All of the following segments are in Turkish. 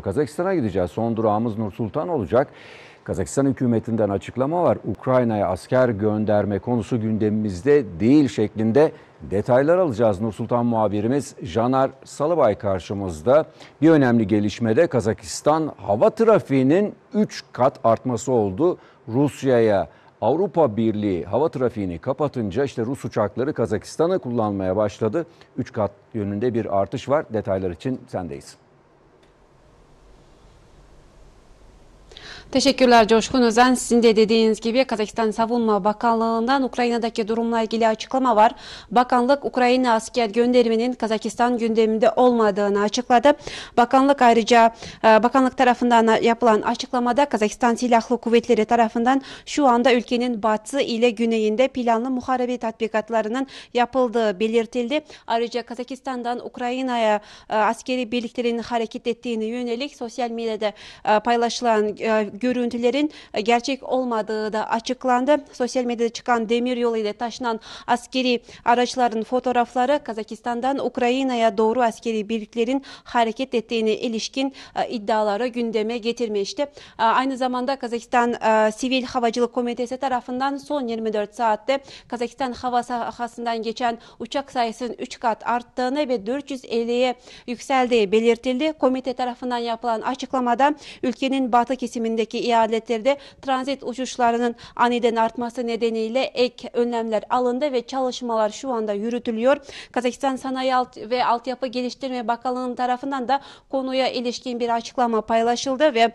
Kazakistan'a gideceğiz. Son durağımız Nur Sultan olacak. Kazakistan hükümetinden açıklama var. Ukrayna'ya asker gönderme konusu gündemimizde değil şeklinde detaylar alacağız. Nur Sultan muhabirimiz Janar Salıbay karşımızda. Bir önemli gelişmede Kazakistan hava trafiğinin 3 kat artması oldu. Rusya'ya Avrupa Birliği hava trafiğini kapatınca işte Rus uçakları Kazakistan'ı kullanmaya başladı. 3 kat yönünde bir artış var. Detaylar için sendeyiz. Teşekkürler Coşkun Özen. Sizin de dediğiniz gibi Kazakistan Savunma Bakanlığı'ndan Ukrayna'daki durumla ilgili açıklama var. Bakanlık Ukrayna asker gönderiminin Kazakistan gündeminde olmadığını açıkladı. Bakanlık ayrıca e, bakanlık tarafından yapılan açıklamada Kazakistan Silahlı Kuvvetleri tarafından şu anda ülkenin batı ile güneyinde planlı muharebe tatbikatlarının yapıldığı belirtildi. Ayrıca Kazakistan'dan Ukrayna'ya e, askeri birliklerin hareket ettiğini yönelik sosyal medyada e, paylaşılan görüntülerin e, gerçek olmadığı da açıklandı. Sosyal medyada çıkan demir yolu ile taşınan askeri araçların fotoğrafları Kazakistan'dan Ukrayna'ya doğru askeri birliklerin hareket ettiğini ilişkin e, iddiaları gündeme getirmişti. E, aynı zamanda Kazakistan Sivil Havacılık Komitesi tarafından son 24 saatte Kazakistan hava sahasından geçen uçak sayısının 3 kat arttığını ve 450'ye yükseldiği belirtildi. Komite tarafından yapılan açıklamada ülkenin batı kesiminde Türkiye'deki ihaleterde transit uçuşlarının aniden artması nedeniyle ek önlemler alındı ve çalışmalar şu anda yürütülüyor. Kazakistan Sanayi Alt ve Altyapı Geliştirme Bakanlığı'nın tarafından da konuya ilişkin bir açıklama paylaşıldı ve e,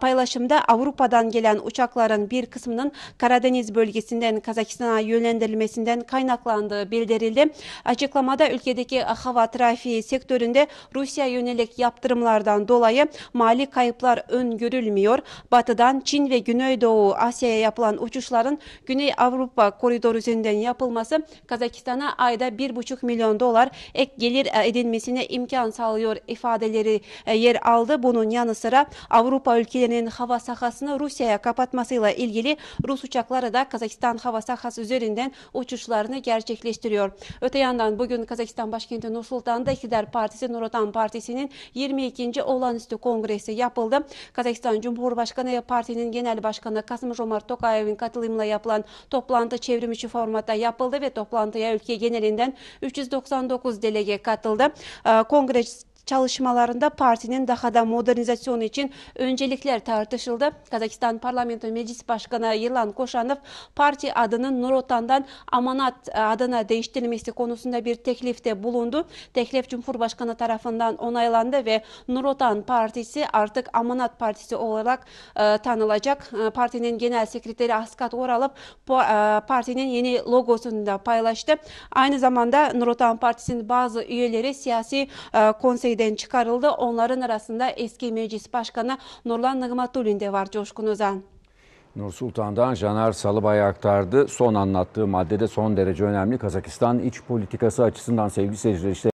paylaşımda Avrupa'dan gelen uçakların bir kısmının Karadeniz bölgesinden Kazakistan'a yönlendirilmesinden kaynaklandığı bildirildi. Açıklamada ülkedeki hava trafiği sektöründe Rusya yönelik yaptırımlardan dolayı mali kayıplar öngörülmüyor batıdan Çin ve Güneydoğu Asya'ya yapılan uçuşların Güney Avrupa koridoru üzerinden yapılması Kazakistan'a ayda 1,5 milyon dolar ek gelir e, edinmesine imkan sağlıyor ifadeleri e, yer aldı. Bunun yanı sıra Avrupa ülkelerinin hava sahasını Rusya'ya kapatmasıyla ilgili Rus uçakları da Kazakistan hava sahası üzerinden uçuşlarını gerçekleştiriyor. Öte yandan bugün Kazakistan başkenti Nursultan'da İktidar Partisi Nur Otan Partisi'nin 22. olağanüstü kongresi yapıldı. Kazakistan Cumhurbaşkanı Başkanı partinin genel başkanı Kasım Romart Tokayev'in katılımıyla yapılan toplantı çevrimiçi formatta yapıldı ve toplantıya ülke genelinden 399 delege katıldı. Ee, Kongres çalışmalarında partinin daha da modernizasyonu için öncelikler tartışıldı. Kazakistan Parlamento Meclis Başkanı Yılan Koşanov parti adının Nur Otan'dan Amanat e, adına değiştirilmesi konusunda bir teklifte bulundu. Teklif Cumhurbaşkanı tarafından onaylandı ve Nur Otan Partisi artık Amanat Partisi olarak e, tanılacak. E, partinin genel sekreteri Askat Oralap e, partinin yeni logosunu da paylaştı. Aynı zamanda Nur Otan Partisi'nin bazı üyeleri siyasi e, konseyde görevden çıkarıldı. Onların arasında eski meclis başkanı Nurlan Nıgmatulin de var Coşkun Özen. Nur Sultan'dan Caner Salıbay aktardı. Son anlattığı maddede son derece önemli. Kazakistan iç politikası açısından sevgili seyirciler işte